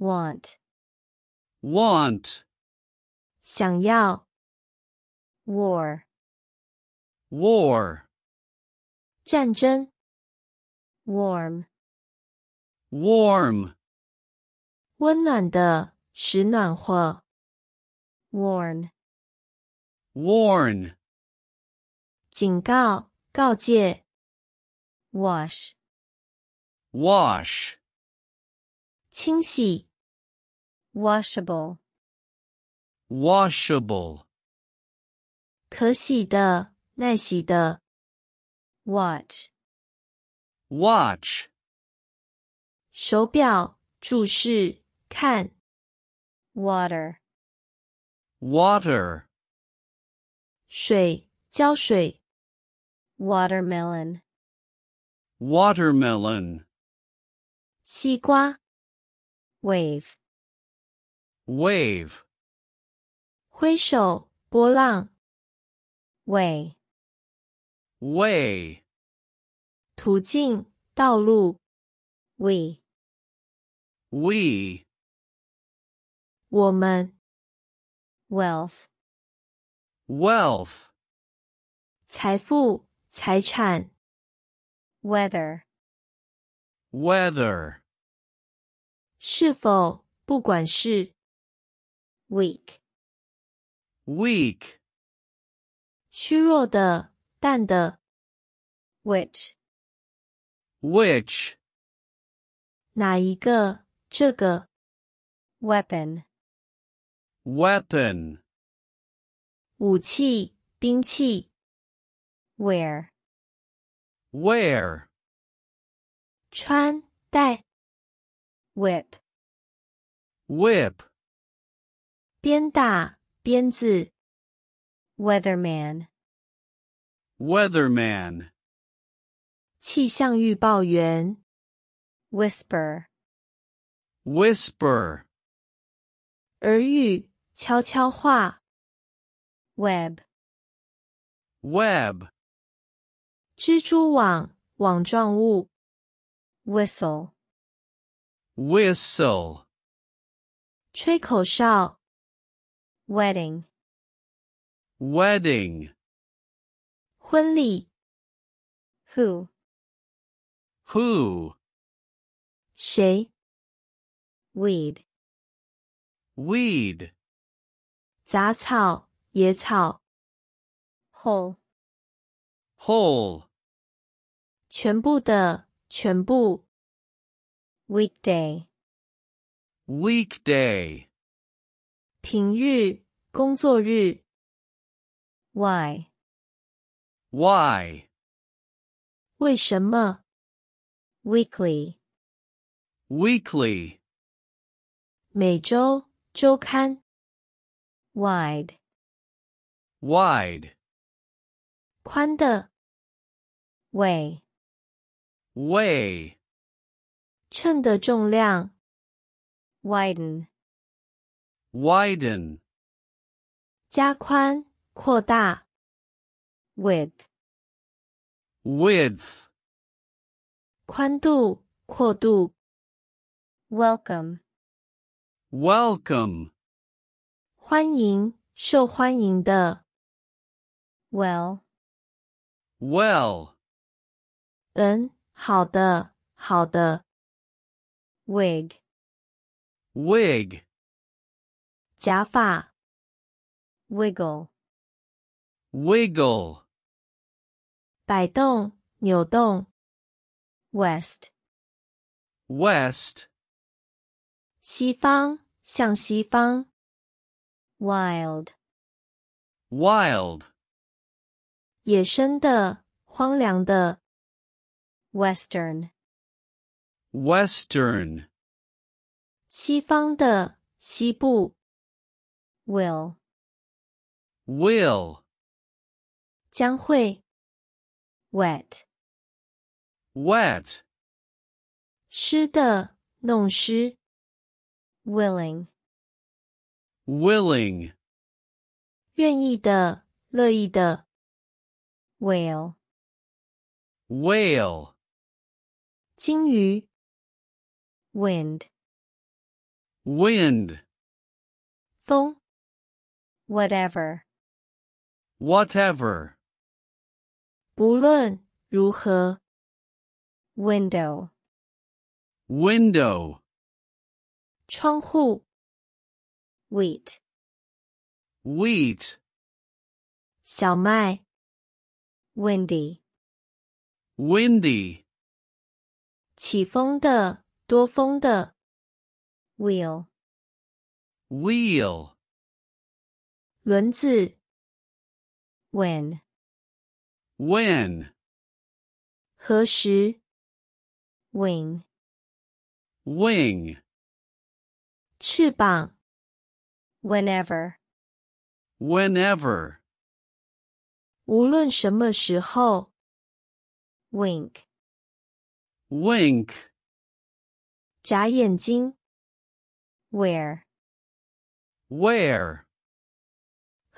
want want 想要 war war 战争 warm warm 温暖的使暖和 warn warn 警告告诫 wash wash 清洗 Washable. Washable. 可洗的，耐洗的. Watch. watch, 手表，注视，看. Water. water, 水，浇水. Watermelon. watermelon, 西瓜. Wave wave 挥手波浪 way way 途径道路 we we 我们 wealth wealth 财富财产 weather weather 是否不管是 weak weak 虚弱的淡的 which which 哪一个这个 weapon weapon 武器兵器 where where 穿戴 whip whip 编大编字。Weatherman. Weatherman. 气象预报员。Whisper. Whisper. 耳语悄悄话。Web. Wedding. Wedding. 婚礼. Who. Who. 谁. Weed. Weed. 杂草,野草. Whole. Whole. 全部的,全部. Weekday. Weekday. 平日、工作日。Why? Why? 为什么？Weekly. Weekly. 每周、周刊。Wide. Wide. 宽的。Way. Way. 秤的重量。Widen. widen 加宽扩大 width width 宽度阔度 welcome welcome 欢迎受欢迎的 well well 嗯好的好的 wig wig 假发，wiggle，wiggle，摆动、扭动。West，west，西方向西方。Wild，wild，野生的、荒凉的。Western，western，西方的、西部。will will 将会 wet wet 湿的弄湿 willing willing 愿意的乐意的 whale whale 鲸鱼 wind wind 风 Whatever. Whatever. 无论如何。Window. Window. Window. 窗户. Wheat. Wheat. 小麦. Windy. Windy. Wheel. Wheel. 轮子 when when 何时 wing wing 翅膀 whenever whenever 无论什么时候 wink wink 眨眼睛 where where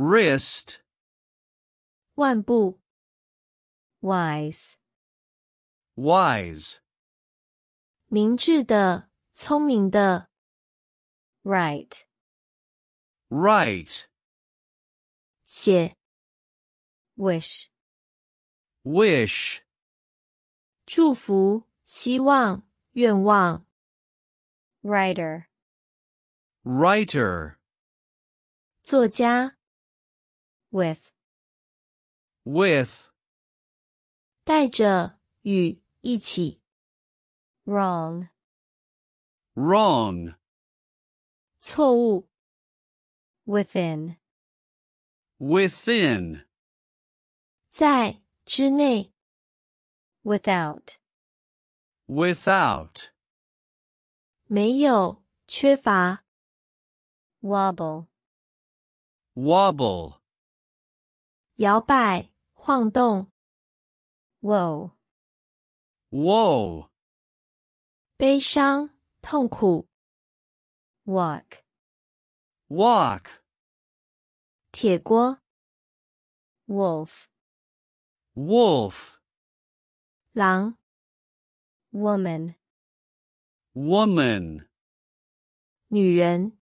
wrist 腕部 wise wise 明智的聪明的 right right 写 wish wish 祝福希望愿望 writer writer 作家 with with 带着与一起 wrong wrong 错误 within within 在之内 without without 没有缺乏 wobble wobble 摇摆、晃动。Whoa, whoa，悲伤、痛苦。Walk, walk，铁锅。Wolf, wolf，狼。Woman, woman，女人。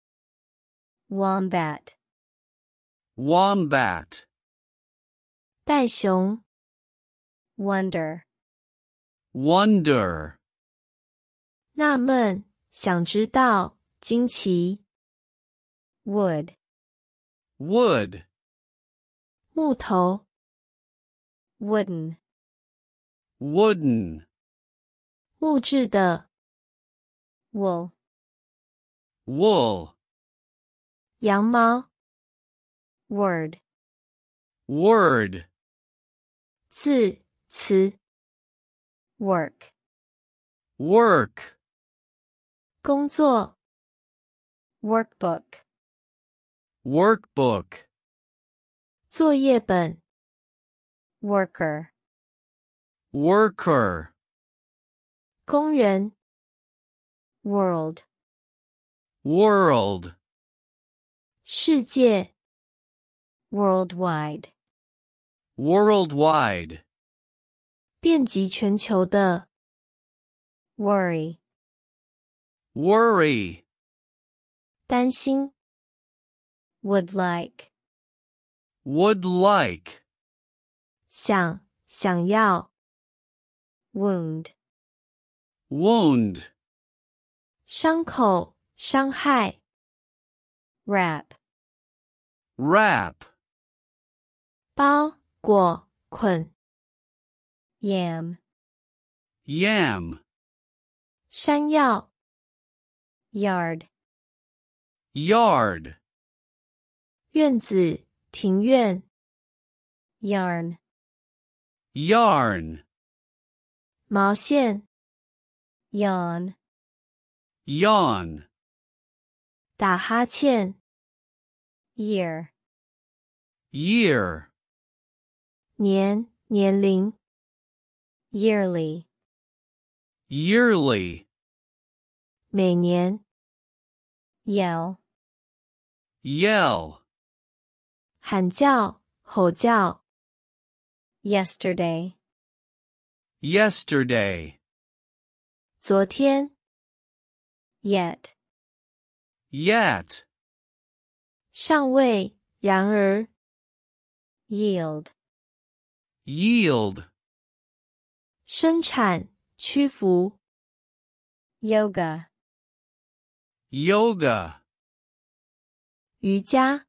Wombat, wombat。袋熊 wonder wonder 纳闷，想知道，惊奇 wood wood wooden wooden wool wool word word 字词 work work 工作 workbook workbook 作业本 worker worker 工人 world world 世界 worldwide worldwide 遍及全球的 worry worry 担心 would like would like 想想要 wound wound 伤口伤害 wrap wrap 包过困 yam yam 山药 yard yard 院子庭院 yarn yarn 毛线 yawn yawn 打哈欠 year year 年年龄 yearly yearly 每年 yell yell 喊叫吼叫 yesterday yesterday 昨天 yet yet 尚未然而 yield yield 生产屈服 yoga yoga 瑜伽